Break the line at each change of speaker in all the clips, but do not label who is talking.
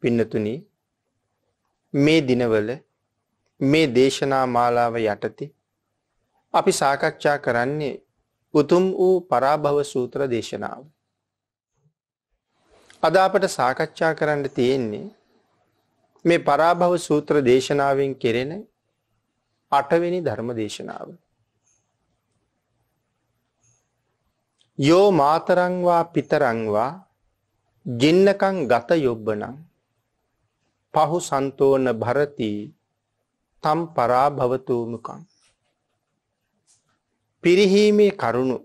පින්නතුනි මේ දිනවල මේ දේශනා මාලාව යටතේ අපි සාකච්ඡා කරන්නේ උතුම් වූ පරාභව සූත්‍ර දේශනාව. අද අපට සාකච්ඡා කරන්න තියෙන්නේ මේ පරාභව සූත්‍ර දේශනාවෙන් කෙරෙන අටවෙනි ධර්ම දේශනාව. යෝ මාතරංවා පිතරංවා ජින්නකං ගත යොබ්බනං පහු සන්තෝන භරති තම් පරාභවතූමකං. පිරිහීමේ කරුණු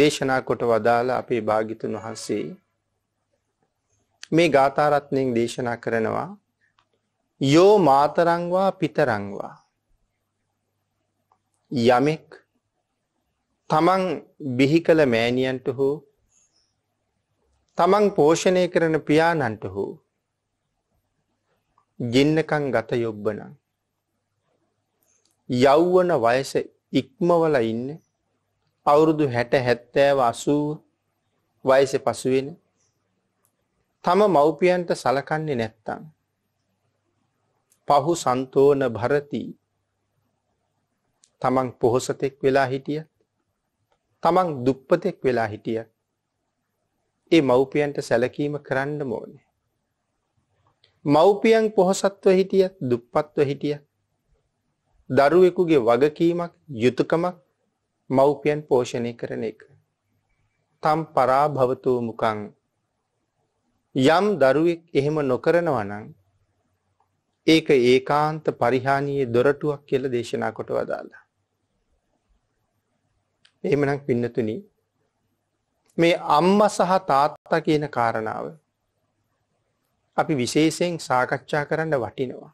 දේශනා කොට වදාළ අපේ භාගිතුන් වහන්සේ මේ ගාථරත්නයෙන් දේශනා කරනවා යෝ මාතරංවා පිතරංවා යමෙක් තමන් බිහි කළ මෑණියන්ට හෝ තමන් පෝෂණය කරන පියාණන්ට හෝ ගෙන්නකං ගත යොබ්බන යෞවන වයස ඉක්මවල ඉන්න අවුරුදු හැට හැත්තෑව අසූ වයස පසුවෙන තම මව්පියන්ට සලකන්නේ නැත්තං පහු සන්තෝන භරති තමන් පොහොසතෙක් වෙලා හිටිය තමන් දුප්පතෙක් වෙලා හිටිය ඒ මව්පියන්ට සැලකීම කරන්න මෝනේ මව්පියන් පොහොසත්ව හිටිය දුප්පත්ව හිටිය දරුවෙකුගේ වගකීමක් යුතුකමක් මව්පියන් පෝෂණය කරන එක. තම් පරාභවතෝ මුකං යම් දරුවෙක් එහෙම නොකරනවා නම් ඒක ඒකාන්ත පරිහානියේ දොරටුවක් කියලා දේශනා කොට වදාලා. එහෙමනම් පින්නතුනි මේ අම්මා සහ තාත්තා කියන කාරණාව අපි විශේෂයෙන් සාකච්ඡා කරන්න වටිනවා.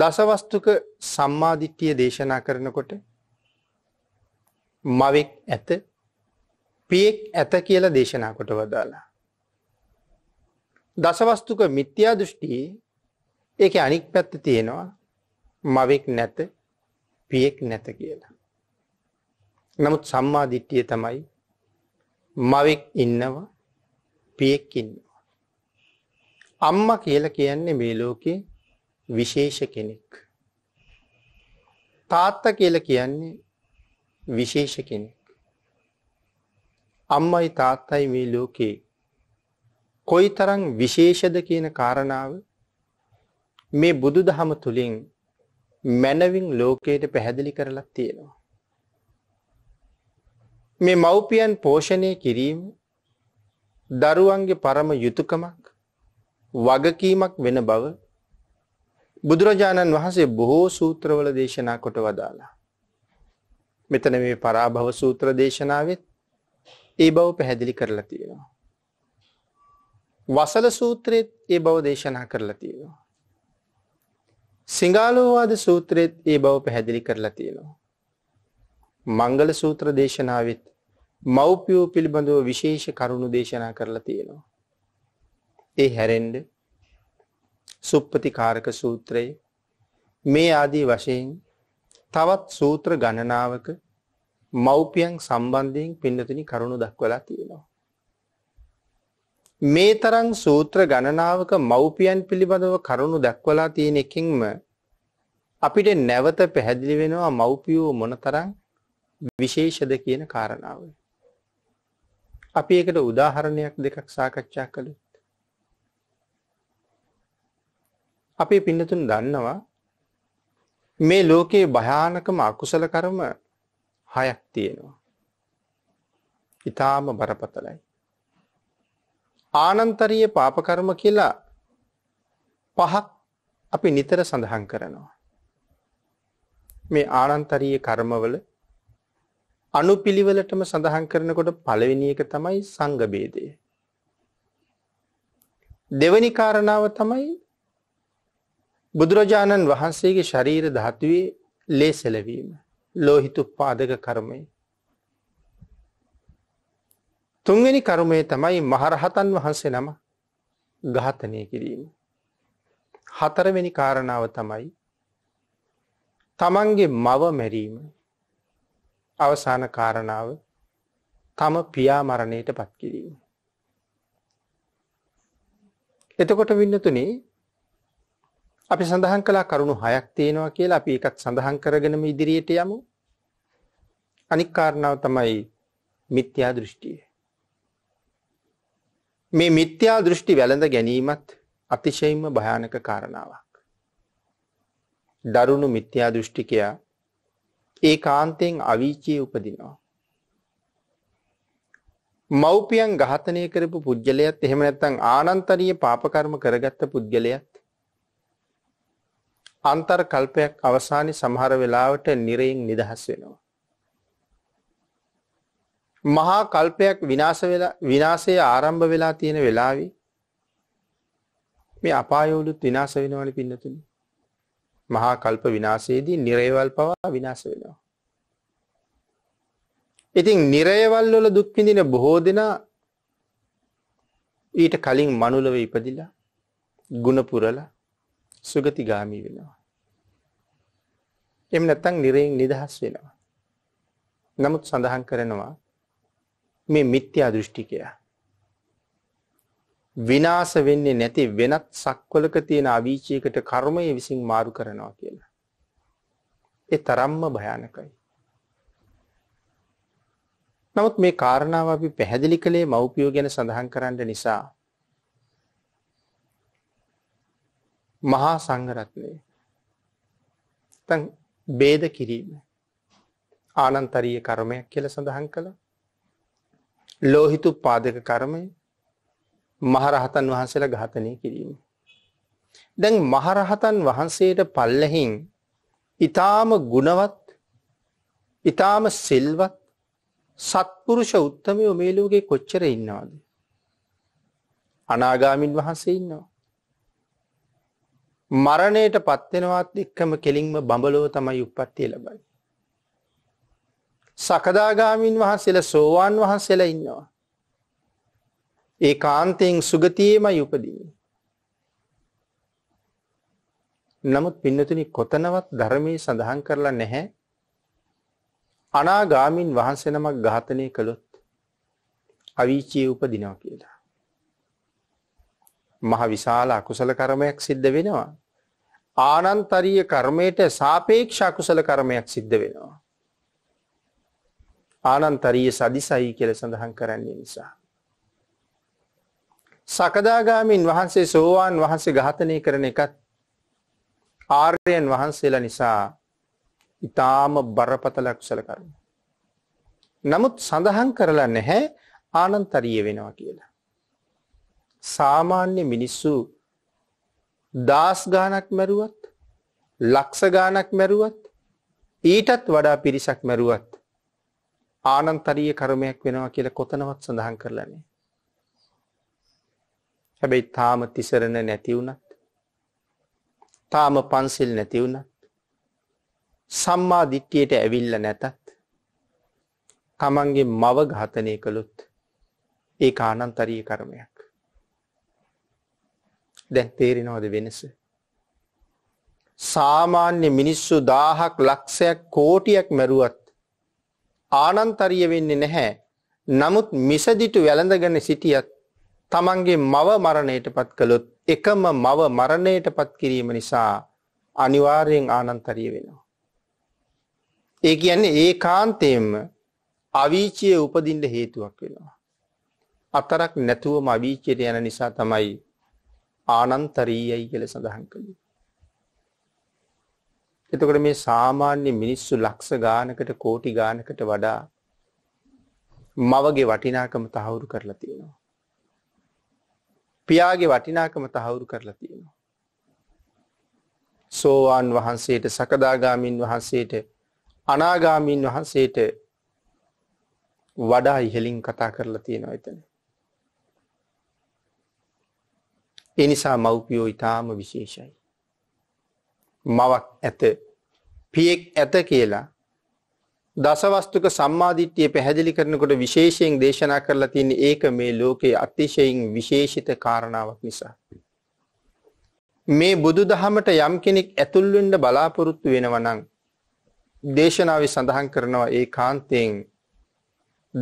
දසවස්තුක සම්මාධිට්ඨිය දේශනා කරනකොට මවෙක් ඇත පියෙක් ඇත කියලා දේශනා කොට වදාලා. දසවස්තුක මිත්‍යා දෘෂ්ටි ඒක අනික් පැත්ත තියෙනවා මවෙක් නැත පියෙක් නැත කියලා. නමුත් සම්මාධිට්ටිය තමයි මවෙක් ඉන්නවා පියෙක් ඉන්නවා. අම්මා කියලා කියන්නේ මේ ලෝකේ විශේෂ කෙනෙක්. තාත්තා කියලා කියන්නේ විශේෂ කෙනෙක්. අම්මයි තාත්තයි මේ ලෝකේ කොයිතරම් විශේෂද කියන කාරණාව මේ බුදුදහම තුලින් මනවින් ලෝකයට පැහැදිලි කරලා තියෙනවා. මේ මව්පියන් පෝෂණය කිරීම දරුවන්ගේ පරම යුතුයකමක් වගකීමක් වෙන බව බුදුරජාණන් වහන්සේ බොහෝ සූත්‍රවල දේශනා කොට වදාලා. මෙතන මේ පරාභව සූත්‍ර දේශනාවෙත් ඒ බව පැහැදිලි කරලා තියෙනවා. වසල සූත්‍රයේත් ඒ බව දේශනා කරලා තියෙනවා. සිංගාලෝවාද සූත්‍රයේත් ඒ බව පැහැදිලි කරලා තියෙනවා. මංගල සූත්‍ර දේශනාවෙත් මව්පියෝ පිළිබඳව විශේෂ කරුණු දේශනා කරලා තියෙනවා. ඒ හැරෙන්න සුප්පතිකාරක සූත්‍රය මේ ආදී වශයෙන් තවත් සූත්‍ර ගණනාවක මව්පියන් සම්බන්ධයෙන් පින්නතුනි කරුණු දක්වලා තියෙනවා. මේ තරම් සූත්‍ර ගණනාවක මව්පියන් පිළිබඳව කරුණු දක්වලා තියෙන එකින්ම අපිට නැවත පැහැදිලි වෙනවා මව්පියෝ මොනතරම් විශේෂද කියන කාරණාවයි. අපි ඒකට උදාහරණයක් දෙකක් සාකච්ඡා කළේ. අපේ පින්නතුන් දන්නවා මේ ලෝකයේ භයානකම අකුසල කර්ම හයක් තියෙනවා. ඊටාම බරපතලයි. ආනන්තරීය පාප කර්ම කියලා පහක් අපි නිතර සඳහන් කරනවා. මේ ආනන්තරීය කර්මවල අනුපිළිවෙලටම සඳහන් කරනකොට පළවෙනි එක තමයි සංඝ ભેදය. දෙවෙනි කාරණාව තමයි බුදුරජාණන් වහන්සේගේ ශරීර ධාතුවේ ලේසලවීම, ලෝහිත උපාදක කර්මය. තුන්වෙනි කර්මය තමයි මහරහතන් වහන්සේ නම ඝාතනය කිරීම. හතරවෙනි කාරණාව තමයි තමන්ගේ මව මැරීම අවසාන කාරණාව තම පියා මරණයට පත් කිරීම. එතකොට වින්නතුනේ අපි සඳහන් කලා කරුණු හයක් තියෙනවා කියලා අපි එකක් සඳහන් කරගෙනම ඉදිරියට යමු. අනික් කාරණාව තමයි මිත්‍යා දෘෂ්ටිය. මේ මිත්‍යා දෘෂ්ටි වැළඳ ගැනීමත් අතිශයින්ම භයානක කාරණාවක්. දරුණු මිත්‍යා දෘෂ්ටිකයා ඒ කාන්තයෙන් අවීචයේ උපදිනවා. මව්පියන් ඝාතනය කරපු පුද්ගලයාත් එහෙම නැත්නම් ආනන්තරීය පාප කර්ම කරගත්ත පුද්ගලයාත් අන්තර් කල්පයක් අවසානයේ සමහර වෙලාවට නිරයෙන් නිදහස් වෙනවා. මහා කල්පයක් විනාශ වෙලා විනාශයේ ආරම්භ වෙලා තියෙන වෙලාවේ මේ අපායවලුත් විනාශ වෙනවනේ පින්නතුනි. මහා කල්ප විනාශයේදී නිරේවල් පවා විනාශ වෙනවා. ඉතින් නිරේවල් වල දුක් විඳින බොහෝ දෙනා ඊට කලින් මනුලව ඉපදිලා ගුණ පුරලා සුගතිගාමි වෙනවා. එම් නැත්තම් නිරයෙන් නිදහස් වෙනවා. නමුත් සඳහන් කරනවා මේ මිත්‍යා දෘෂ්ටිකයා විනාශ වෙන්නේ නැති වෙනත් සක්වලක තියෙන අවීචයකට කර්මය විසින් මාරු කරනවා කියලා. ඒ තරම්ම භයානකයි. නමුත් මේ කාරණාව අපි පැහැදිලි කළේ මව්පියෝ ගැන සඳහන් කරන්න නිසා මහා සංඝරත්නය නැත්නම් ભેද කිරීම ආනන්තරීය කර්මයක් කියලා සඳහන් කළා. ලෝහිතු පාදක කර්මය මහරහතන් වහන්සේලා ඝාතනය කිරීම. දැන් මහරහතන් වහන්සේට පල්ලෙහින් ඊ타ම ගුණවත් ඊ타ම සිල්වත් සත්පුරුෂ උත්තමයෝ මේ ලෝකේ කොච්චර ඉන්නවද? අනාගාමින් වහන්සේ ඉන්නවා. මරණයට පත් වෙනවත් එක්කම කෙලින්ම බඹලෝ තමයි උප්පත්තිය ලබන්නේ. සකදාගාමින් වහන්සේලා සෝවාන් වහන්සේලා ඉන්නවා. ඒ කාන්තයෙන් සුගතියේමයි උපදීන්නේ. නමුත් පින්නතුනි කොතනවත් ධර්මයේ සඳහන් කරලා නැහැ අනාගාමින් වහන්සේ නමක් ඝාතනය කළොත් අවීචිය උපදිනවා කියලා. මහ විශාල අකුසල කර්මයක් සිද්ධ වෙනවා. ආනන්තරීය කර්මයට සාපේක්ෂ අකුසල කර්මයක් සිද්ධ වෙනවා. ආනන්තරීය සදිසයි කියලා සඳහන් කරන්නේ නිසා. සකදාගාමින් වහන්සේ සෝවාන් වහන්සේ ඝාතනය කරන එකත් ආර්යයන් වහන්සේලා නිසා ඉතාම බරපතලක්ෂල කරුණ. නමුත් සඳහන් කරලා නැහැ ආනන්තරිය වෙනවා කියලා. සාමාන්‍ය මිනිස්සු දාස් ගානක් මැරුවත් ලක්ෂ ගානක් මැරුවත් ඊටත් වඩා පිරිසක් මැරුවත් ආනන්තරීය කර්මයක් වෙනවා කියලා කොතනවත් සඳහන් කරලා නැහැ. හැබැයි තාම තිසරණ නැති වුණත් තාම පන්සිල් නැති වුණත් සම්මා දිට්ඨියට ඇවිල්ල නැතත් තමන්ගේ මව ඝාතනය කළොත් ඒ ආනන්තරීය කර්මයක් දැන් තේරෙනවද වෙනස සාමාන්‍ය මිනිස්සු දාහක් ලක්ෂයක් කෝටියක් මැරුවත් ආනන්තරිය වෙන්නේ නැහැ නමුත් මිසදිටු වැළඳගෙන සිටියත් තමන්ගේ මව මරණයටපත් කළොත් එකම මව මරණයටපත් කිරීම නිසා අනිවාර්යෙන් ආනන්තරිය වෙනවා. ඒ කියන්නේ ඒකාන්තයෙන්ම අවීචිය උපදින්න හේතුවක් වෙනවා. අතරක් නැතුවම අවීචයට යන නිසා තමයි ආනන්තරීයයි කියලා සඳහන් කළේ. එතකොට මේ සාමාන්‍ය මිනිස්සු ලක්ෂ ගානකට කෝටි ගානකට වඩා මවගේ වටිනාකම තහවුරු කරලා තියෙනවා. පියාගේ වටිනාකම තහවුරු කරලා තියෙනවා. සෝවාන් වහන්සේට සකදාගාමින් වහන්සේට අනාගාමින් වහන්සේට වඩා ඉහලින් කතා කරලා තියෙනවා එතන. ඒ නිසා මව්පියෝ ඊටාම විශේෂයි. මවක් ඇත, පියෙක් ඇත කියලා දසවස්තුක සම්මාදිට්ඨිය පැහැදිලි කරනකොට විශේෂයෙන් දේශනා කරලා තියෙන ඒක මේ ලෝකයේ අතිශයින් විශේෂිත කාරණාවක් නිසා. මේ බුදුදහමට යම් කෙනෙක් ඇතුල් වෙන්න බලාපොරොත්තු වෙනවා නම් දේශනාවේ සඳහන් කරනවා ඒ කාන්තෙන්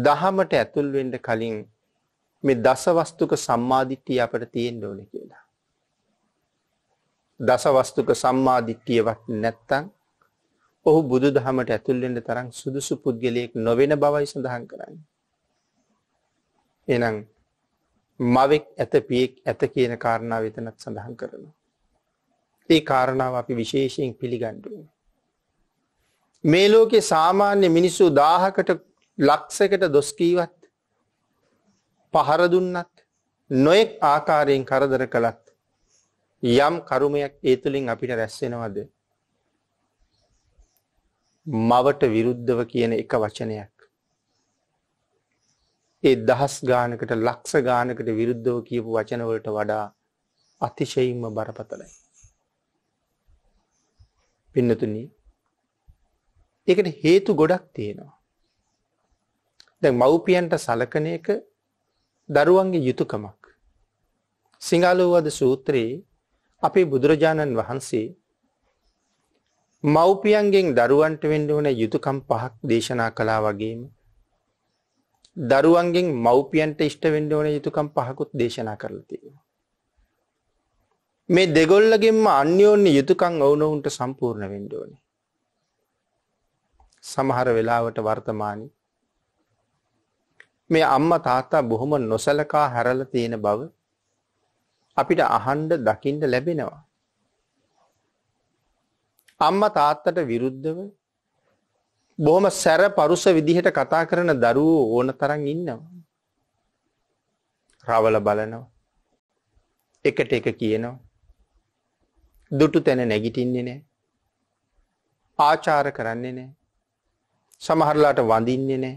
දහමට ඇතුල් වෙන්න කලින් මේ දසවස්තුක සම්මාදිට්ඨිය අපිට තියෙන්න ඕනේ කියලා. දසවස්තුක සම්මාදිට්ඨියවත් නැත්තම් ඔහු බුදුදහමට ඇතුල් වෙන්න තරම් සුදුසු පුද්ගලයෙක් නොවන බවයි සඳහන් කරන්නේ. එහෙනම් මවෙක් ඇත පියෙක් ඇත කියන කාරණාව එතනත් සඳහන් කරනවා. ඒ කාරණාව අපි විශේෂයෙන් පිළිගන්න ඕනේ. මේ ලෝකේ සාමාන්‍ය මිනිස්සු 1000කට ලක්ෂයකට දොස් කීවත් පහර දුන්නත් නොඑක් ආකාරයෙන් කරදර කළත් යම් කරුමයක් ඒ තුලින් අපිට රැස් වෙනවද මවට විරුද්ධව කියන එක වචනයක්. ඒ දහස් ගානකට ලක්ෂ ගානකට විරුද්ධව කියපු වචනවලට වඩා අතිශයින්ම බරපතලයි. පින්නතුන ඒකට හේතු ගොඩක් තියෙනවා. දැ මව්පියන්ට සලකන එක දරුවන්ගේ යුතුකමක්. සිංහලෝවද සූත්‍රයේ අපේ බුදුරජාණන් වහන්සේ මව්පියන්ගෙන් දරුවන්ට වෙන්න ඕන යුතුයකම් පහක් දේශනා කළා වගේම දරුවන්ගෙන් මව්පියන්ට ඉෂ්ට වෙන්න ඕන යුතුයකම් පහකුත් දේශනා කරලා තියෙනවා. මේ දෙගොල්ලගෙන්ම අන්‍යෝන්‍ය යුතුයකම් ඔවුනොවුන්ට සම්පූර්ණ වෙන්න ඕනේ. සමහර වෙලාවට වර්තමානයේ මේ අම්මා තාත්තා බොහොම නොසලකා හැරලා තියෙන බව අපිට අහන්න දකින්න ලැබෙනවා. අම්මා තාත්තට විරුද්ධව බොහොම සැර පරුස විදිහට කතා කරන දරුවෝ ඕන තරම් ඉන්නවා. රවල බලනවා. එකට එක කියනවා. දුටු තැන නැගිටින්නේ නෑ. ආචාර කරන්නේ නෑ. සමහරලාට වඳින්නේ නෑ.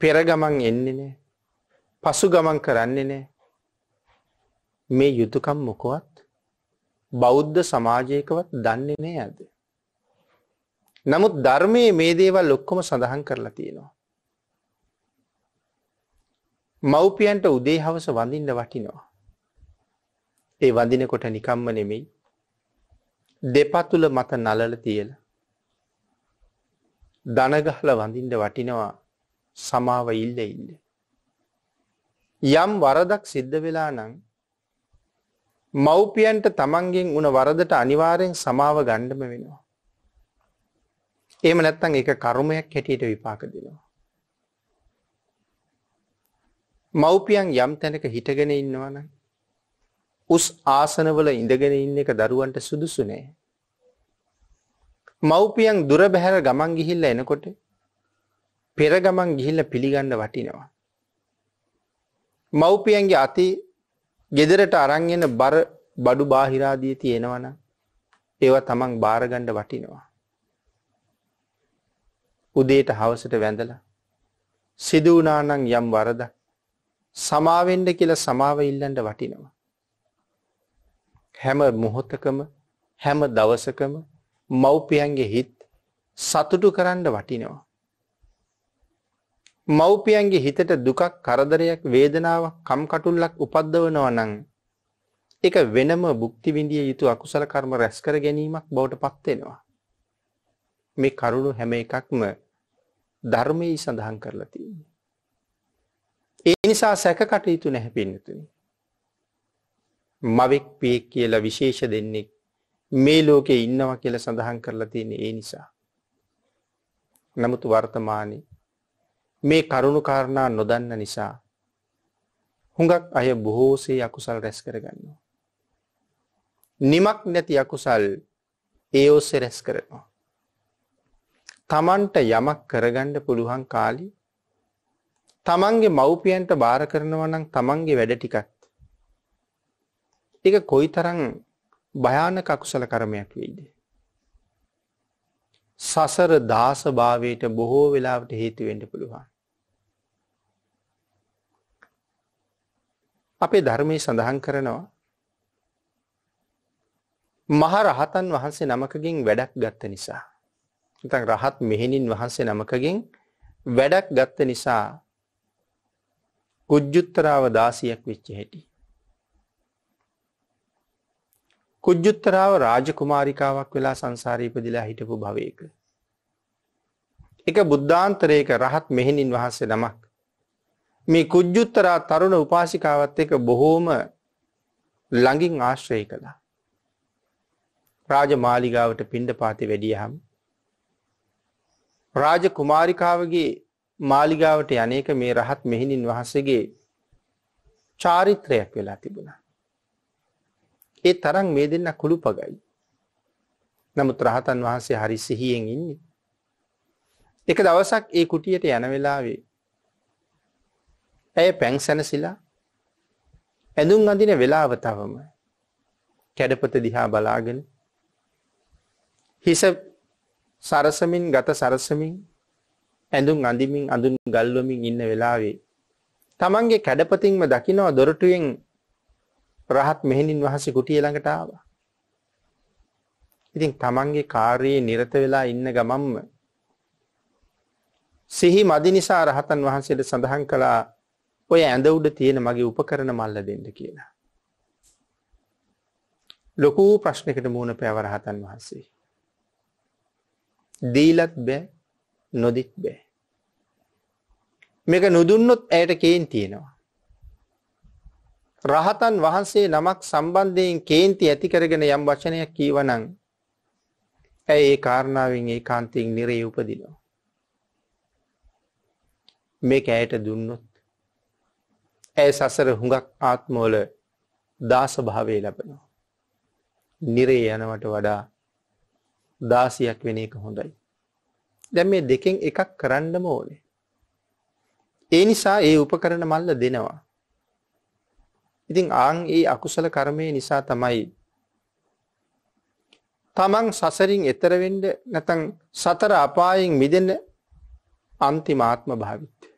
පෙර ගමන් එන්නේ නෑ. පසු ගමන් කරන්නේ නෑ. මේ යුතුයකම් මොකවත් බෞද්ධ සමාජයකවත් දන්නේ නෑ ඇද. නමුත් ධර්මයේ මේ දේවල් ඔක්කොම සඳහන් කරලා තියෙනවා. මව්පියන්ට උදේ හවස වඳින්න වටිනවා. ඒ වඳිනකොට නිකම්ම නෙමෙයි දෙපතුල මත නලල තියල දනගහල වඳින්ට වටිනවා සමාව ඉල්ල ඉල්ල. යම් වරදක් සිද්ධ වෙලා නං මව්පියන්ට තමන්ගෙන් උන වරදට අනිවාරයෙන් සමාව ගණ්ඩම වෙනවා. ඒම නැත්තං එක කරුමයක් හැටියට විපාක දෙනවා. මව්පියන් යම් තැනක හිටගෙන ඉන්නවන උස් ආසනවල ඉඳගෙන ඉන්න එක දරුවන්ට සුදුසුනේ. මව්පියන් දුර බැහැර ගමන් ගිහිල්ල එනකොට පෙර ගමන් ගිහිල්ල පිළිගන්න වටිනවා. මව්පියන්ගේ අති ගෙදරට අරන් එන බර බඩු බාහිරාදී තියෙනවනම් ඒවා තමන් බාරගන්න වටිනවා. උදේට හවසට වැඳලා සිදු වුණා නම් යම් වරදක් සමාවෙන්න කියලා සමාව ඉල්ලන්න වටිනවා. හැම මොහොතකම හැම දවසකම මව්පියන්ගේ හිත් සතුටු කරන්න වටිනවා. මව්පියන්ගේ හිතට දුකක් කරදරයක් වේදනාවක් කම්කටොල්ලක් උපද්දවනවා නම් ඒක වෙනම භුක්ති විඳිය යුතු අකුසල කර්ම රැස් කර ගැනීමක් බවට පත් වෙනවා මේ කරුණු හැම එකක්ම ධර්මයේ සඳහන් කරලා තියෙනවා ඒ නිසා සැකකටයුතු නැහැ පින්නතුනි මවෙක් පියෙක් කියලා විශේෂ දෙන්නේ මේ ලෝකේ ඉන්නවා කියලා සඳහන් කරලා තියෙන ඒ නිසා නමුත් වර්තමානයේ මේ කරුණු කාරණා නොදන්න නිසා හුඟක් අය බොහෝසේ අකුසල් රැස් කරගන්නවා. නිමක් නැති අකුසල් ඒ ඔස්සේ රැස් කරනවා. තමන්ට යමක් කරගණ්ඩ පුළුවන් කාලි තමන්ගේ මව්පියන්ට බාර කරනවා නම් තමන්ගේ වැඩ ටිකත්. එක කොයි තරං භයාන කකුසල කරමයක් වෙයිද. සසර දාසභාවයට බොහෝ වෙලාවට හේතුවෙන්ට පුළුවන්. අපේ ධර්මය සඳහන් කරනවා මහ රහතන් වහන්සේ නමකගින් වැඩක් ගත්ත නිසා. ඉතන් රහත් මෙහෙණින් වහන්සේ නමකගින් වැඩක් ගත්ත නිසා කුජ්ජුත්තරාව දාසියක් වෙච්ච හැටි. කුජ්ජුත්තරාව රාජකුමාරිකාවක් වෙලා සංසාරීපදිලා හිටපු භවයක. එක බුද්ධාන්තරයක රහත් මෙහෙණින් වහන්සේ නමක් මේ කුජ්ජුත්තරා තරුණ උපාසිකාවත් එක බොහෝම ළඟින් ආශ්‍රය කළා. රාජ මාලිගාවට පිණ්ඩ පාති වැඩියහම්. රාජ කුමාරිකාවගේ මාලිගාවට යනක මේ රහත් මෙහිණින් වහන්සේගේ චාරිත්‍රයක් වෙලා තිබුණා. ඒ තරම් මේ දෙන්න කුළු පගයි. නමුත් රහතන් වහන්සේ හරි සිහියෙන් ඉන්නේ. එක දවසක් ඒ කුටියට යන වෙලාවේ ඇය පැංසැනසිලා ඇඳුම් අඳින වෙලාව තවම කැඩපත දිහා බලාගෙන හිස සරසමින් ගත සරසමින් ඇඳුම් අඳිමින් අඳුන් ගල්වමින් ඉන්න වෙලාවේ තමන්ගේ කැඩපතින්ම දකිනවා දොරටුවෙන් රහත් මෙහෙණින් වහන්සේ කුටිය ළඟට ආවා. ඉතින් තමන්ගේ කාර්යයේ නිරත වෙලා ඉන්න ගමම්ම සිහි මදි නිසා රහතන් වහන්සේට සඳහන් කළා ඔය ඇඳ උඩ තියෙන මගේ උපකරන මල්ල දෙන්න කියලා. ලොකූ ප්‍රශ්නකට මූුණ පැවරහතන් වහන්සේ. දීලත් බෑ නොදිත් බෑ. මේක නොදුන්නොත් ඇයට කේන් තියෙනවා. රහතන් වහන්සේ නමක් සම්බන්ධයෙන් කේන්ති ඇතිකරගෙන යම් වචනයක් කීවනං ඇ ඒ කාරණාවෙන් ඒ කාන්තියෙන් නිරේ උපදිනවා. මේ ඇයට දුන්නොත් ඇය සසර හුඟක් ආත්මෝල දාසභාවේ ලැබෙනවා. නිරේ යනවට වඩා දාසියක් වෙන එක හොඳයි. දැන් මේ දෙකෙන් එකක් කරන්නම ඕනේ. ඒ නිසා ඒ උපකරණ මල්ල දෙනවා. ඉතින් ආන් ඒ අකුසල කර්මය නිසා තමයි තමන් සසරින් එතර වෙන්න නැතන් සතර අපායෙන් මිදෙන අන්තිමාත්ම භාවිත්‍ය.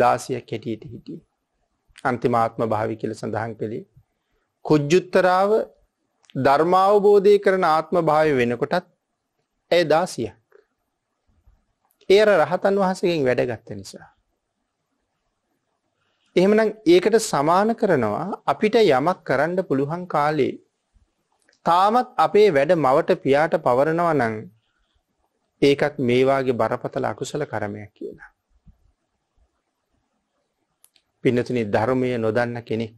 දාසයක් හැටියට හිටිය. අන්තිමාත්ම භාවි කියල සඳහන් කළේ. කුජ්ජුත්තරාව ධර්මාවබෝධය කරන ආත්ම භාවි වෙනකොටත් ඇය දාසියක්. ඒර රහතන් වහසකින් වැඩගත්ත නිසා. එහෙමනම් ඒකට සමාන කරනවා අපිට යමක් කරන්න පුළුවන් කාලේ තාමත් අපේ වැඩ මවට පියාට පවරනවා නං ඒකත් මේවාගේ බරපතල අකුසල කරමයක් කියලා. පින්නතුනි ධර්මය නොදන්න කෙනෙක්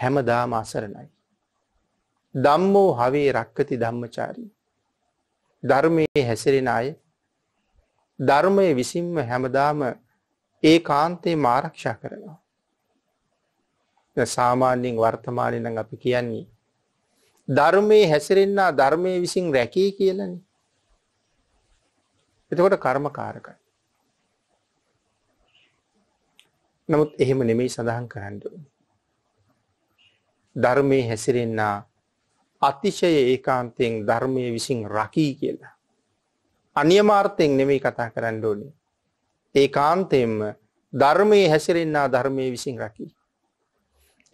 හැමදාම අසරණයි. ධම්මෝ හවේ රක්කති ධම්මචාරී. ධර්මයේ හැසිරෙන අය ධර්මය විසින්ම හැමදාම ඒ කාන්තේ මාරක්ෂා කරනවා. සාමාන්‍යෙන් වර්තමානයනං අපි කියන්නේ. ධර්මයේ හැසිරෙන්න්නා ධර්මය විසින් රැකී කියලන. එතකොට කර්මකාරකයි. නමුත් එහෙම නෙමෙයි සඳහන් කරන්න ධර්මයේ හැසිරෙන්න අතිශය ඒකාන්තයෙන් ධර්මය විසින් රකී කියලා. අනියමාර්ථයෙන් නෙමෙයි කතා කරන්න ඕනේ. ඒ කාන්තයෙන්ම ධර්මයේ හැසිරෙන්න්නා ධර්මය විසින් රකි.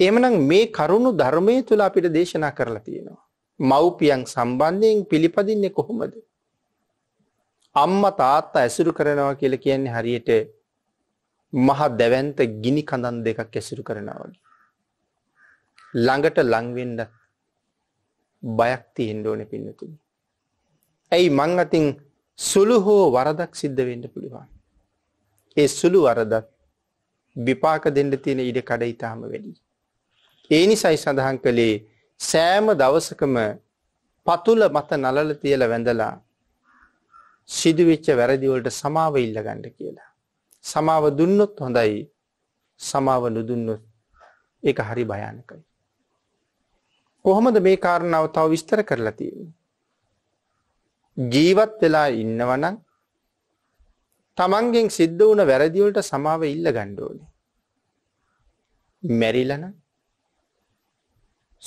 එමනම් මේ කරුණු ධර්මය තුළ අපිට දේශනා කරලා තියෙනවා. මව්පියන් සම්බන්ධයෙන් පිළිපදින්නේ කොහොමද. අම්ම තාත්තා ඇසුරු කරනවා කියල කියන්නේ හරියට මහ දැවැන්ත ගිනි කඳන් දෙකක් ඇසුරු කරනවා වගේ. ළඟට ලං වෙන්න බයක් තියෙන්න ඕනේ පින්නතුනි. ඇයි මං අතින් සුළු හෝ වරදක් සිද්ධ වෙන්න පුළුවන්. ඒ සුළු වරදක් විපාක දෙන්න තියෙන ඉඩ කඩ ඊටාම වැඩි. ඒ නිසයි සඳහන් කළේ සෑම දවසකම පතුල මත නලල තියලා වැඳලා සිදුවෙච්ච වැරදි වලට සමාව ඉල්ල ගන්න කියලා. සමාව දුන්නොත් හොඳයි සමාව නුදුන්නොත් ඒක හරි භයානකයි. කොහොමද මේ කාරණාව තව විස්තර කරලා තියෙන්නේ. ජීවත් වෙලා ඉන්නවනම් තමන්ගෙන් සිද්ධ වුණ වැරදිවලට සමාව ඉල්ල ගණ්ඩෝනි. මැරිලන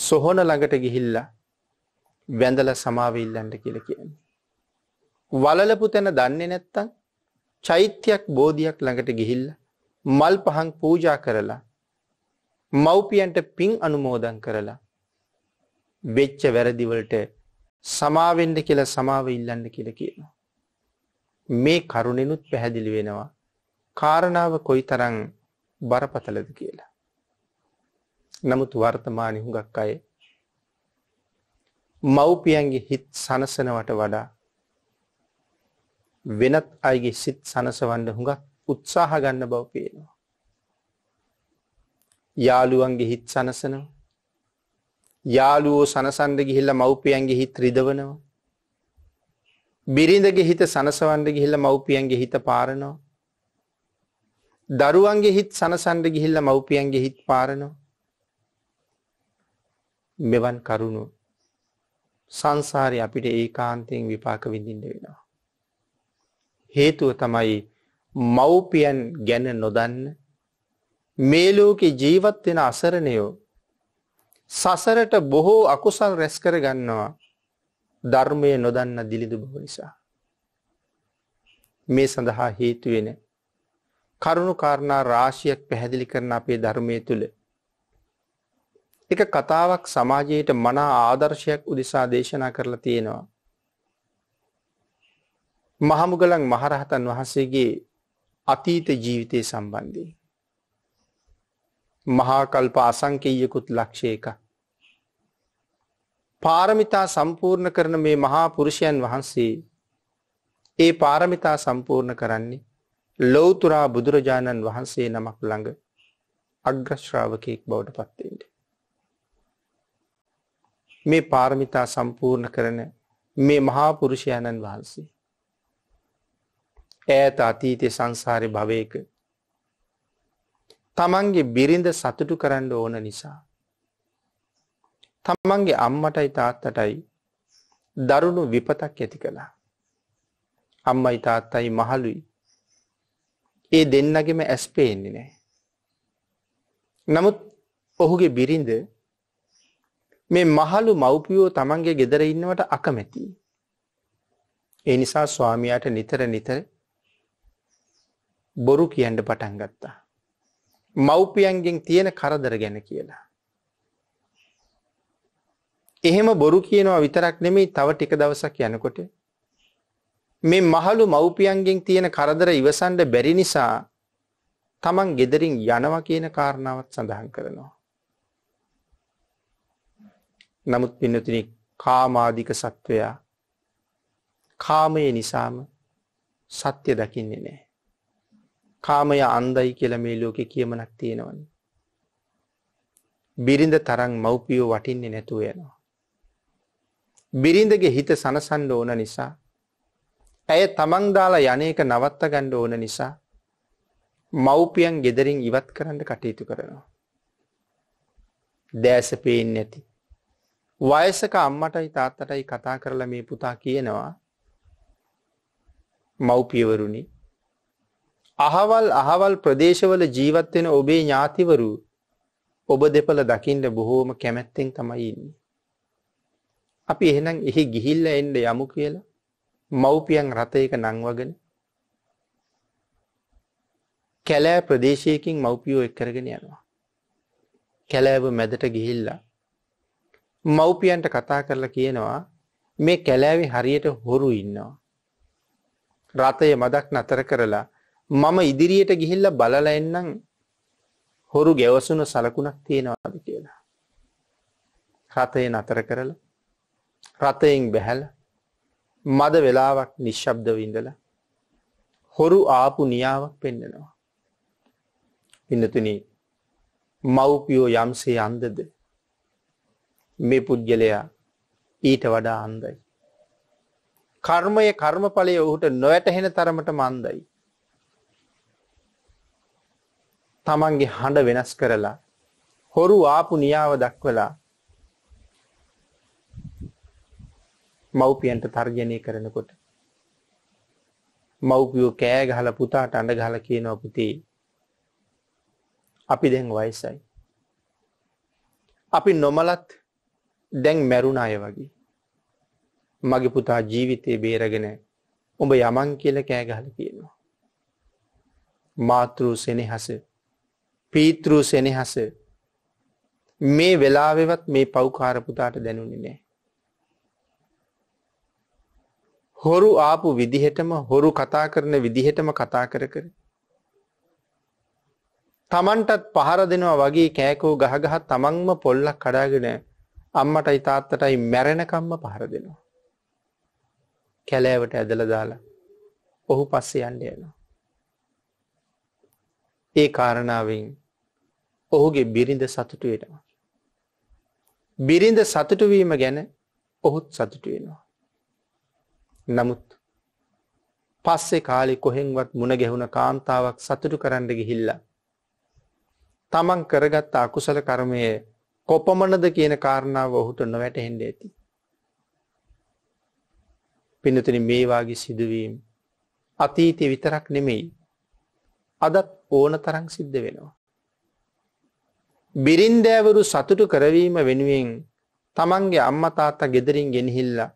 සොහොන ළඟට ගිහිල්ලා වැඳල සමාව ඉල්ලන්ට කියල කියන්නේ. වලලපු තැන දන්නේ නැත්තන් චෛත්‍යයක් බෝධියක් ළඟට ගිහිල්ල මල් පහන් පූජා කරලා මව්පියන්ට පින් අනුමෝදන් කරලා වෙච්ච වැරදිවලට සමාවෙන්ඩ කියලා සමාව ඉල්ලන්න කියල කියනවා. මේ කරුණෙනුත් පැහැදිලි වෙනවා කාරණාව කොයි තරං බරපතලද කියලා. නමුත් වර්තමානි හුඟක් අය මව්පියන්ගේ හිත් සනසනවට වඩා වෙනත් අයගේ සිත් සනසවන්න හුඟක් උත්සාහ ගන්න බව පේනවා. යාළුවන්ගේ හිත් සනසනවා. යාළුවෝ සනසන්ඩ ගිහිල්ලා මව්පියන්ගේ හිත් රිදවනවා. බිරිඳගේ හිත සනසවන්ඩ ගිහිල්ලා මව්පියන්ගේ හිත පාරනවා. දරුවන්ගේ හිත් සනසන්ඩ ගිහිල්ලා මව්පියන්ගේ හිත් පාරනවා. මෙවන් කරුණු සංසාරය අපිට ඒ කාන්තයෙන් විපාක විඳින්න වෙනවා. හේතුව තමයි මව්පියන් ගැන නොදන්න මේ ලෝකේ ජීවත් වෙන අසරණයෝ සසරට බොහෝ අකුසල් රැස් කර ගන්නවා ධර්මය නොදන්න දිලිදු බව නිසා මේ සඳහා හේතු වෙන කරුණු කාරණා රාශියක් පැහැදිලි කරන අපේ ධර්මයේ තුල එක කතාවක් සමාජයට මනා ආදර්ශයක් උදෙසා දේශනා කරලා තියෙනවා මහමුගලන් මහරහතන් වහන්සේගේ අතීත ජීවිතය සම්බන්ධී. මහාකල්ප අසංකීයකුත් ලක්ෂයක. පාරමිතා සම්පූර්ණ කරන මේ මහා පුරුෂයන් වහන්සේ ඒ පාරමිතා සම්පූර්ණ කරන්නේ ලෝතුරා බුදුරජාණන් වහන්සේ නමක් ළඟ අග්‍රශ්‍රාවකයෙක් බවට පත්තෙන්ට. මේ පාරමිතා සම්පූර්ණ කරන මේ මහාපුරුෂයණන් වහන්සේ. ඈත අතීතය සංසාරය භවයක තමන්ගේ බිරිඳ සතුටු කරන්න ඕන නිසා. තමන්ගේ අම්මටයි තාත්තටයි දරුණු විපතක් ඇති කළා. අම්මයි තාත්තයි මහලුයි ඒ දෙන්නගෙම ඇස් පේන්නේ නෑ. නමුත් ඔහුගේ බිරිඳ මේ මහලු මව්පියෝ තමන්ගේ ගෙදර ඉන්නවට අකමැති. ඒ නිසා ස්වාමියාට නිතර නිතර බොරු කියන්න පටන් ගත්තා. මව්පියන්ගෙන් තියෙන කරදර ගැන කියලා. එහෙම බොරු කියනවා විතරක් නෙමෙයි තව ටික දවසක් යනකොට මේ මහලු මව්පියන්ගෙන් තියෙන කරදර ඉවසන්ඩ බැරි නිසා තමන් ගෙදරින් යනවා කියන කාරණාවත් සඳහන් කරනවා. නමුත් පින්නතින කාමාධික සත්වයා කාමය නිසාම සත්‍ය දකින්නේ නෑ. කාමය අන්දයි කියලා මේ ලෝකේ කියමනක් තියෙනවනේ. බිරිඳ තරම් මව්පියෝ වටින්නේ නැතුව යනවා. බිරිඳගේ හිත සනසන්න ඕන නිසා ඇය තමන් දාලා යන එක නවත්ත ගන්න ඕන නිසා මව්පියන් gederin ඉවත් කරන්න කටයුතු කරනවා. දැස පේන්නේ නැති. වයසක අම්මටයි තාත්තටයි කතා කරලා මේ පුතා කියනවා මව්පියවරුනි අහවල් අහවල් ප්‍රදේශවල ජීවත් වෙන ඔබේ ඥාතිවරු ඔබ දෙපළ දකින්න බොහෝම කැමැත්තෙන් තමයි ඉන්නේ. අපි එහෙනම් එහි ගිහිල්ලා එන්න යමු කියලා මව්පියන් රථයක නංවගෙන කැලෑ ප්‍රදේශයකින් මව්පියෝ එක් කරගෙන යනවා. කැලෑව මැදට ගිහිල්ලා. මව්පියන්ට කතා කරලා කියනවා මේ කැලෑවි හරියට හොරු ඉන්නවා. රථය මදක් නතර කරලා මම ඉදිරියට ගිහිල්ලා බලලා එන්නම් හොරු ගැවසුණු සලකුණක් තියෙනවාද කියලා. රථය නතර කරලා රථයෙන් බැහැල මද වෙලාවක් නිශ්ශබ්දව ඉඳලා හොරු ආපු නියාවක් පෙන්නනවා. පින්නතුනි මව්පියෝ යම්සේ අන්දද මේ පුද්ගලයා ඊට වඩා අන්දයි. කර්මය කර්මඵලය ඔහුට නොවැටහෙන තරමට මන්දයි. තමන්ගේ හඬ වෙනස් කරලා හොරු ආපු නියාව දක්වලා මව්පියන්ට තර්ජනය කරනකොට මව්පියෝ කෑ ගහලා පුතාට අඬ ගහලා කියනවා පුතේ අපි දැන් වයසයි අපි නොමලත් දැන් මැරුණ අය වගේ මගේ පුතා ජීවිතේ බේරගෙන උඹ යමන් කියලා කෑ ගහලා කියනවා මාතෘ සෙනෙහස පීතෘ සෙනෙහස මේ වෙලාවෙවත් මේ පව්කාරපුතාට දැනුනි නෑ. හොරු ආපු විදිහටම හොරු කතා කරන විදිහටම කතා කර කර. තමන්ටත් පහර දෙනවා වගේ කෑකෝ ගහගහ තමන්ම පොල්ලක් කඩාගෙන අම්මටයි තාත්තටයි මැරෙනකම්ම පහර දෙනවා. කැලෑවට ඇදල දාලා ඔහු පස්සේ අන්ඩ යනවා. ඒ කාරණාවෙන් ඔහුගේ බිරිඳ සතුටු වෙනවා. බිරිඳ සතුටුවීම ගැන ඔහුත් සතුටු වෙනවා. නමුත් පස්සේ කාලි කොහෙන්වත් මුණ ගැහුණ කාන්තාවක් සතුටු කරන්න ගිහිල්ලා. තමන් කරගත්ත අකුසල කර්මය කොපමණද කියන කාරණාව ඔහුට නොවැට හෙන්ඩ ඇති. පිනතුන මේවාගේ සිදුවීම් අතීතය විතරක් නෙමෙයි අදත් ඕන තරං සිද්ධ වෙනවා. බිරින්දෑවරු සතුටු කරවීම වෙනුවෙන් තමන්ගේ අම්ම තාත්තා ගෙදරින් ගෙනහිල්ලා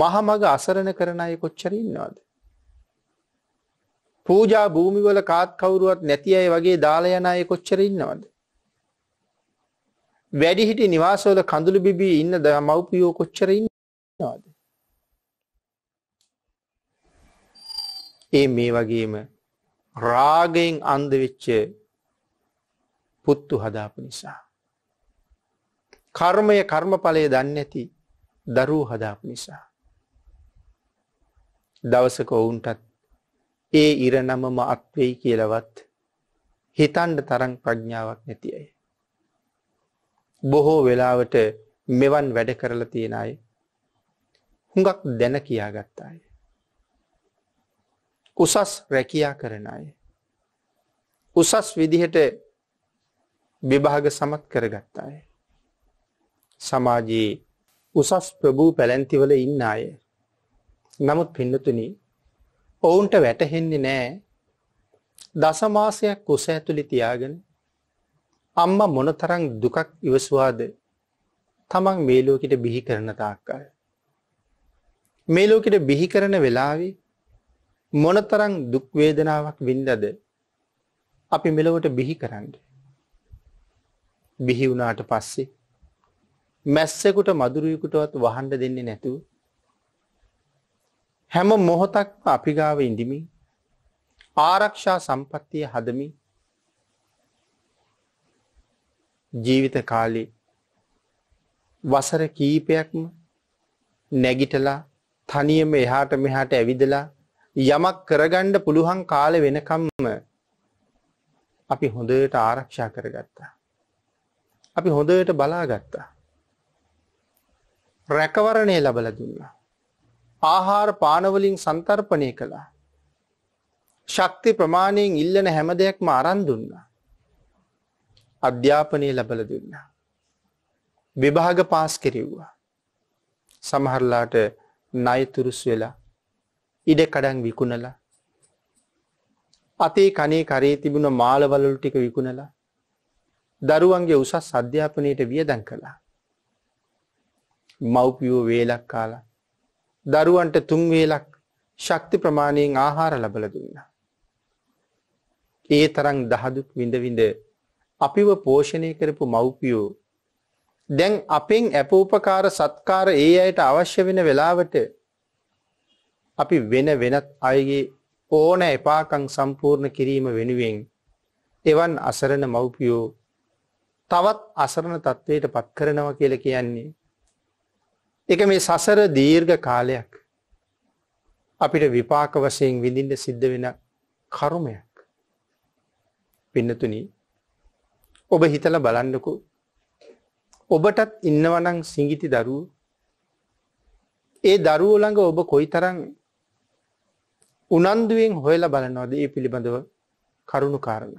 මහමග අසරණ කරන අය කොච්චර ඉන්නවාද. පූජා භූමිවල කාත් කවුරුවත් නැති අය වගේ දාලා යන අය කොච්චර ඉන්නවද. වැඩිහිටි නිවාසවල කඳුළු බිබී ඉන්න ද මව්පියෝ කොච්චර ඉන්නවාද. ඒ මේ වගේම රාගයෙන් අන්දවෙච්ච පුත්තු හදාපු නිසා. කර්මය කර්මඵලය දන්නැති දරූ හදාපු නිසා. දවසක ඔවුන්ටත් ඒ ඉරණමම අත්වෙයි කියලවත් හිතන්ඩ තරං ප්‍රඥාවක් නැති අය. බොහෝ වෙලාවට මෙවන් වැඩ කරල තියෙන අය හුඟක් දැන කියාගත්තාය. උසස් රැකයා කරන අය. උසස් විදිහට විභාග සමත් කරගත් අය. සමාජයේ උසස් ප්‍රභූ පැලැන්තිවල ඉන්න අය. නමුත් පින්නතුනි ඔවුන්ට වැටහෙන්නේ නෑ දසමාසයක් කුස ඇතුළි තියාගෙන අම්ම මොනතරං දුකක් ඉවසවාද තමන් මේ ලෝකෙට බිහි කරන තාක්කල්. මේ ලෝකෙට බිහි කරන වෙලාවේ මොනතරං දුක්වේදනාවක් වින්දද අපි මෙලොවට බිහි කරන්නේ. බිහි වුණාට පස්සේ මැස්සෙකුට මදුරුවෙකුටවත් වහන්න දෙන්නේ නැතුව හැම මොහොතක්ම අපි ගාව ඉඳිමින් ආරක්ෂා සම්පත්තිය හදමින් ජීවිත කාලේ වසර කීපයක්ම නැගිටලා තනියම එහාට මෙහාට ඇවිදලා යමක් කරගණ්ඩ පුළුවන් කාල වෙනකම්ම අපි හොඳට ආරක්ෂා කරගත්තා. අපි හොඳට බලාගත්තා. රැකවරණය ලබල දුන්නා. ආහාර පානවලින් සන්තර්පණය කළා. ශක්ති ප්‍රමාණයෙන් ඉල්ලන හැම දෙයක්ම අරන් දුන්නා. අධ්‍යාපනය ලබල දුන්නා. විභාග පාස් කෙරෙව්වා. සමහරලාට නයතුරුස් වෙලා ඉඩ කඩන් විකුණලා අතේ කනේ කරේ තිබුණ මාලවලල් ටික විකුණලා දරුවන්ගේ උසස් අධ්‍යාපනයට වියදන් කළා. මව්පියෝ වේලක් කාලා දරුවන්ට තුන් වේලක් ශක්ති ප්‍රමාණයෙන් ආහාර ලබල දුන්න. ඒ තරම් දහදුක් විඳවිඳ අපිව පෝෂණය කරපු මව්පියෝ දැන් අපෙන් ඇපූපකාර සත්කාර ඒ අයට අවශ්‍ය වෙන වෙලාවට අපි වෙන වෙනත් අයගේ ඕන එපාකං සම්පූර්ණ කිරීම වෙනුවෙන් එවන් අසරණ මව්පියෝ තවත් අසරණ තත්ත්වයට පත් කරනවා කියල කියන්නේ. එක මේ සසර දීර්ඝ කාලයක් අපිට විපාක වශයෙන් විඳින්ට සිද්ධ වෙන කරුමයක් පින්නතුන ඔබ හිතල බලන්නකු ඔබටත් ඉන්නවනං සිංගිති දරූ ඒ දරුවෝළඟ ඔබ කොයි තරන් උනන්දුවෙන් හොයල බලනවාද ඒ පිළිබඳව කරුණු කාරණ